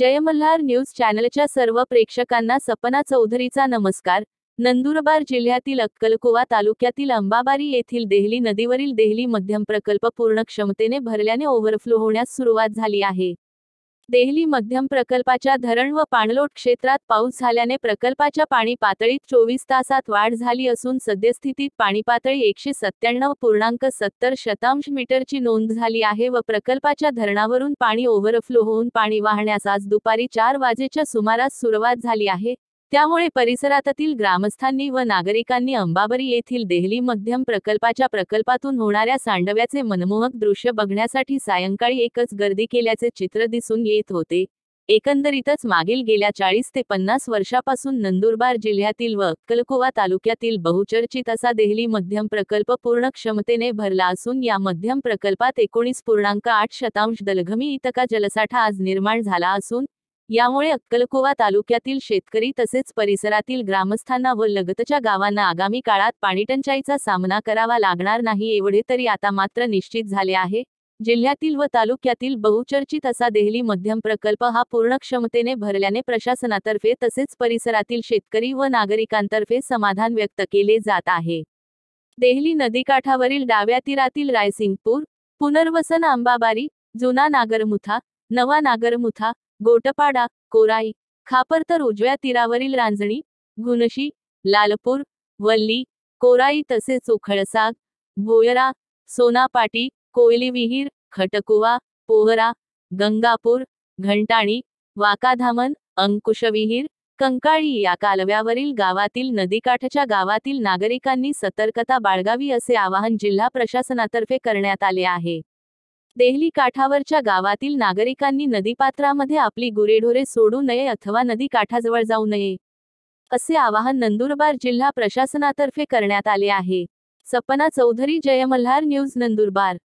जयमल्हार news चॅनलच्या सर्व प्रेक्षकांना सपना चौधरीचा नमस्कार नंदुरबार जिल्ह्यातील अक्कलकोवा तालुक्यातील अंबाबारी येथील देहली नदीवरील देहली मध्यम प्रकल्प पूर्ण क्षमतेने भरल्याने ओव्हरफ्लो होण्यास सुरुवात झाली आहे देहली मध्यम प्रकल्पाच्या धरण व पाणलोट क्षेत्रात पाऊस झाल्याने प्रकल्पाच्या पाणी पातळीत चोवीस तासात वाढ झाली असून सद्यस्थितीत पाणी पातळी एकशे सत्त्याण्णव पूर्णांक सत्तर शतांश मीटरची नोंद झाली आहे व प्रकल्पाच्या धरणावरून पाणी ओव्हरफ्लो होऊन पाणी वाहण्यास आज दुपारी चार वाजेच्या सुमारास सुरुवात झाली आहे त्यामुळे परिसरातील ग्रामस्थांनी व नागरिकांनी अंबाबरी येथील देहली मध्यम प्रकल्पाच्या प्रकल्पातून होणाऱ्या सांडव्याचे मनमोहक दृश्य बघण्यासाठी सायंकाळी एकच गर्दी केल्याचे चित्र दिसून येत होते एकंदरीतच मागील गेल्या चाळीस ते पन्नास वर्षापासून नंदुरबार जिल्ह्यातील व अक्कलकोवा तालुक्यातील बहुचर्चित असा देहली मध्यम प्रकल्प पूर्ण क्षमतेने भरला असून या मध्यम प्रकल्पात एकोणीस पूर्णांक आठ शतांश दलघमी इतका जलसाठा आज निर्माण झाला असून यामुळे अक्कलकुवा तालुक्यातील शेतकरी तसेच परिसरातील ग्रामस्थांना व लगतच्या गावांना आगामी काळात पाणीटंचाईचा सामना करावा लागणार नाही एवढे तरी आता मात्र निश्चित झाले आहे जिल्ह्यातील व तालुक्यातील बहुचर्चित असा देहली मध्यम प्रकल्प हा पूर्ण क्षमतेने भरल्याने प्रशासनातर्फे तसेच परिसरातील शेतकरी व नागरिकांतर्फे समाधान व्यक्त केले जात आहे देहली नदीकाठावरील डाव्या तीरातील रायसिंगपूर पुनर्वसन आंबाबारी जुना नागरमुथा नवा नागरमुथा गोटपाडा कोराई खापर तर उजव्या तीरावरील रांजणी गुणशी लालपूर वल्ली कोराई तसेच उखळसाग भोयरा सोनापाटी कोयली विहीर खटकुवा पोहरा गंगापूर घंटाणी वाकाधामन अंकुशविहीर कंकाळी या कालव्यावरील गावातील नदीकाठच्या गावातील नागरिकांनी सतर्कता बाळगावी असे आवाहन जिल्हा प्रशासनातर्फे करण्यात आले आहे देहली काठावरच्या गावातील नागरिकांनी नदीपात्रामध्ये आपली गुरेढोरे सोडू नये अथवा नदी काठाजवळ जाऊ नये असे आवाहन नंदुरबार जिल्हा प्रशासनातर्फे करण्यात आले आहे सपना चौधरी जयमल्हार न्यूज नंदुरबार